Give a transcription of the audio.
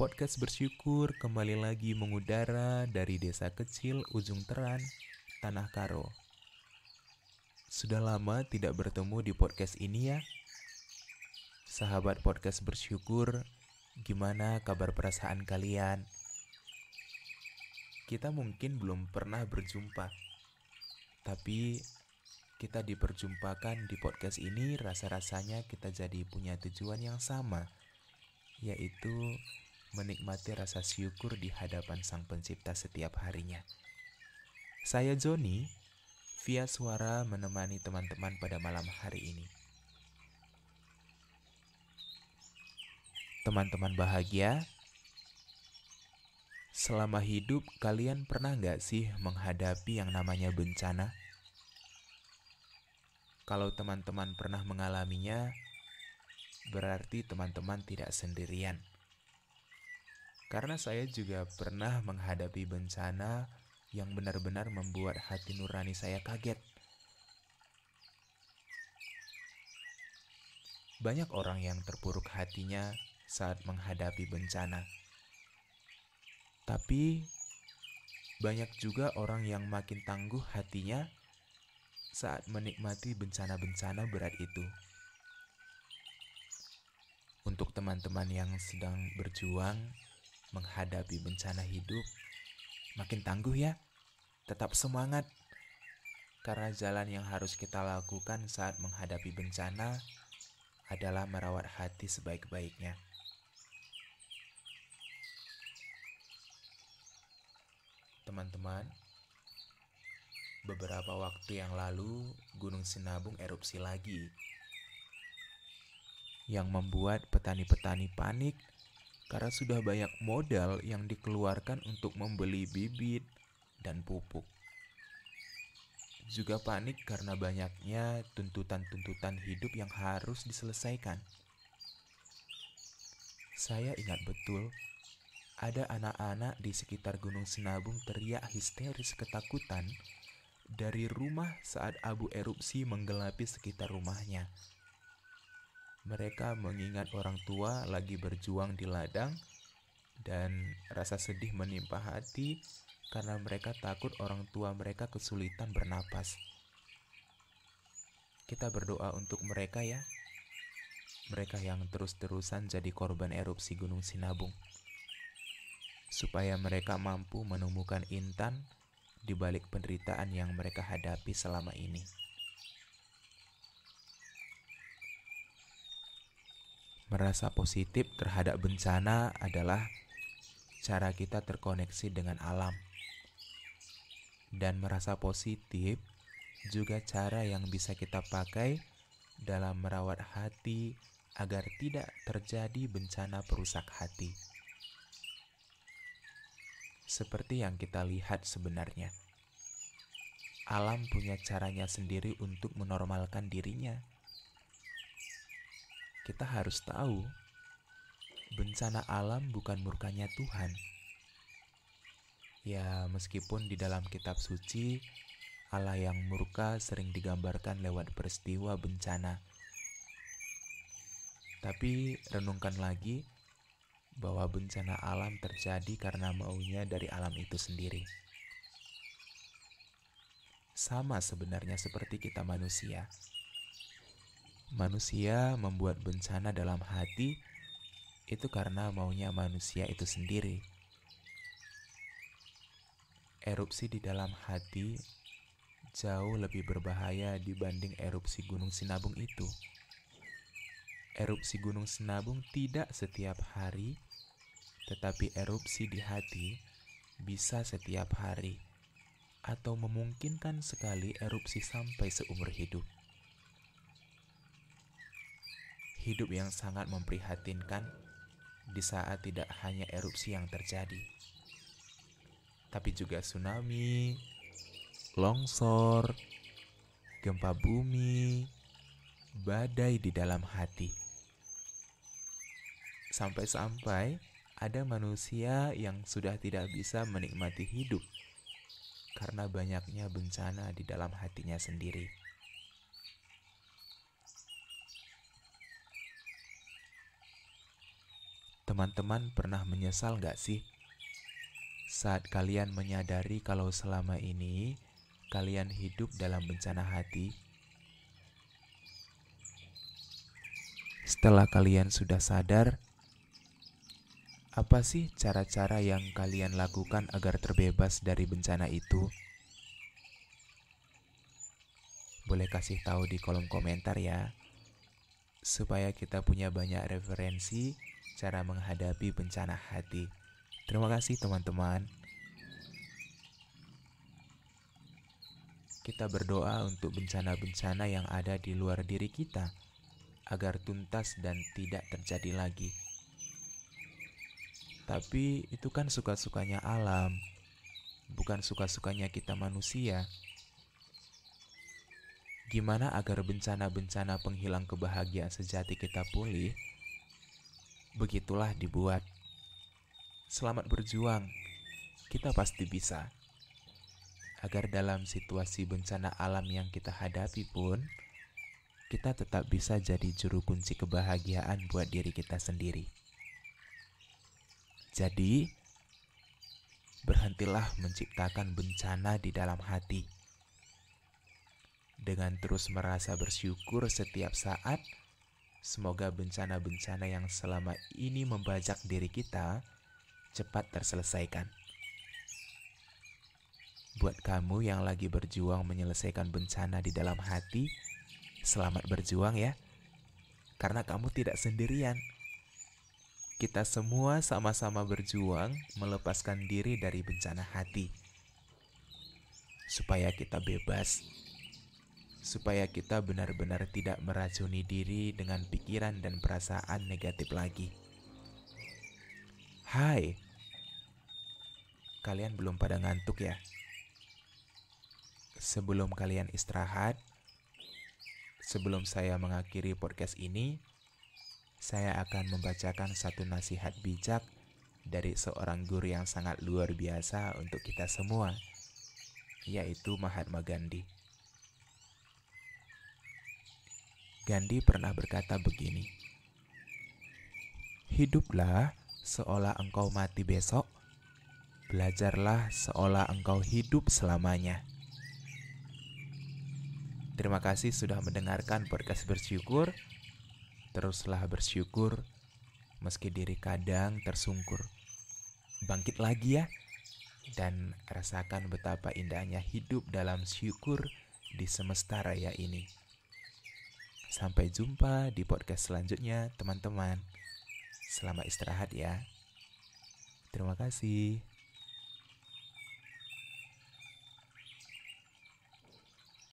Podcast bersyukur kembali lagi mengudara dari desa kecil Ujung Teran, Tanah Karo. Sudah lama tidak bertemu di podcast ini ya? Sahabat podcast bersyukur, gimana kabar perasaan kalian? Kita mungkin belum pernah berjumpa, tapi kita diperjumpakan di podcast ini rasa-rasanya kita jadi punya tujuan yang sama, yaitu menikmati rasa syukur di hadapan Sang Pencipta setiap harinya. Saya Joni, via suara menemani teman-teman pada malam hari ini. Teman-teman bahagia, selama hidup kalian pernah nggak sih menghadapi yang namanya bencana? Kalau teman-teman pernah mengalaminya, berarti teman-teman tidak sendirian. Karena saya juga pernah menghadapi bencana yang benar-benar membuat hati nurani saya kaget. Banyak orang yang terpuruk hatinya saat menghadapi bencana. Tapi banyak juga orang yang makin tangguh hatinya saat menikmati bencana-bencana berat itu. Untuk teman-teman yang sedang berjuang, menghadapi bencana hidup. Makin tangguh ya, tetap semangat. Karena jalan yang harus kita lakukan saat menghadapi bencana adalah merawat hati sebaik-baiknya. Teman-teman, beberapa waktu yang lalu Gunung Sinabung erupsi lagi yang membuat petani-petani panik karena sudah banyak modal yang dikeluarkan untuk membeli bibit dan pupuk. Juga panik karena banyaknya tuntutan-tuntutan hidup yang harus diselesaikan. Saya ingat betul ada anak-anak di sekitar Gunung Sinabung teriak histeris ketakutan dari rumah saat abu erupsi menggelapi sekitar rumahnya mereka mengingat orang tua lagi berjuang di ladang dan rasa sedih menimpa hati karena mereka takut orang tua mereka kesulitan bernapas. Kita berdoa untuk mereka ya. Mereka yang terus-terusan jadi korban erupsi Gunung Sinabung. Supaya mereka mampu menemukan intan di balik penderitaan yang mereka hadapi selama ini. Merasa positif terhadap bencana adalah cara kita terkoneksi dengan alam. Dan merasa positif juga cara yang bisa kita pakai dalam merawat hati agar tidak terjadi bencana perusak hati. Seperti yang kita lihat sebenarnya. Alam punya caranya sendiri untuk menormalkan dirinya kita harus tahu bencana alam bukan murkanya Tuhan. Ya, meskipun di dalam kitab suci, Allah yang murka sering digambarkan lewat peristiwa bencana. Tapi renungkan lagi bahwa bencana alam terjadi karena maunya dari alam itu sendiri. Sama sebenarnya seperti kita manusia manusia membuat bencana dalam hati itu karena maunya manusia itu sendiri. Erupsi di dalam hati jauh lebih berbahaya dibanding erupsi Gunung Sinabung itu. Erupsi Gunung Sinabung tidak setiap hari, tetapi erupsi di hati bisa setiap hari, atau memungkinkan sekali erupsi sampai seumur hidup hidup yang sangat memprihatinkan di saat tidak hanya erupsi yang terjadi, tapi juga tsunami, longsor, gempa bumi, badai di dalam hati. Sampai-sampai ada manusia yang sudah tidak bisa menikmati hidup karena banyaknya bencana di dalam hatinya sendiri. Teman-teman pernah menyesal nggak sih? Saat kalian menyadari kalau selama ini kalian hidup dalam bencana hati, setelah kalian sudah sadar, apa sih cara-cara yang kalian lakukan agar terbebas dari bencana itu? Boleh kasih tahu di kolom komentar ya, supaya kita punya banyak referensi cara menghadapi bencana hati. Terima kasih teman-teman. Kita berdoa untuk bencana-bencana yang ada di luar diri kita agar tuntas dan tidak terjadi lagi. Tapi itu kan suka-sukanya alam, bukan suka-sukanya kita manusia. Gimana agar bencana-bencana penghilang kebahagiaan sejati kita pulih? Begitulah dibuat. Selamat berjuang. Kita pasti bisa. Agar dalam situasi bencana alam yang kita hadapi pun, kita tetap bisa jadi juru kunci kebahagiaan buat diri kita sendiri. Jadi, berhentilah menciptakan bencana di dalam hati. Dengan terus merasa bersyukur setiap saat, Semoga bencana-bencana yang selama ini membajak diri kita cepat terselesaikan. Buat kamu yang lagi berjuang menyelesaikan bencana di dalam hati, selamat berjuang ya, karena kamu tidak sendirian. Kita semua sama-sama berjuang melepaskan diri dari bencana hati, supaya kita bebas supaya kita benar-benar tidak meracuni diri dengan pikiran dan perasaan negatif lagi. Hai, kalian belum pada ngantuk ya? Sebelum kalian istirahat, sebelum saya mengakhiri podcast ini, saya akan membacakan satu nasihat bijak dari seorang guru yang sangat luar biasa untuk kita semua, yaitu Mahatma Gandhi. Gandhi pernah berkata begini: "Hiduplah seolah engkau mati besok, belajarlah seolah engkau hidup selamanya." Terima kasih sudah mendengarkan podcast bersyukur. Teruslah bersyukur, meski diri kadang tersungkur. Bangkit lagi ya, dan rasakan betapa indahnya hidup dalam syukur di semesta raya ini. Sampai jumpa di podcast selanjutnya, teman-teman. Selamat istirahat ya. Terima kasih.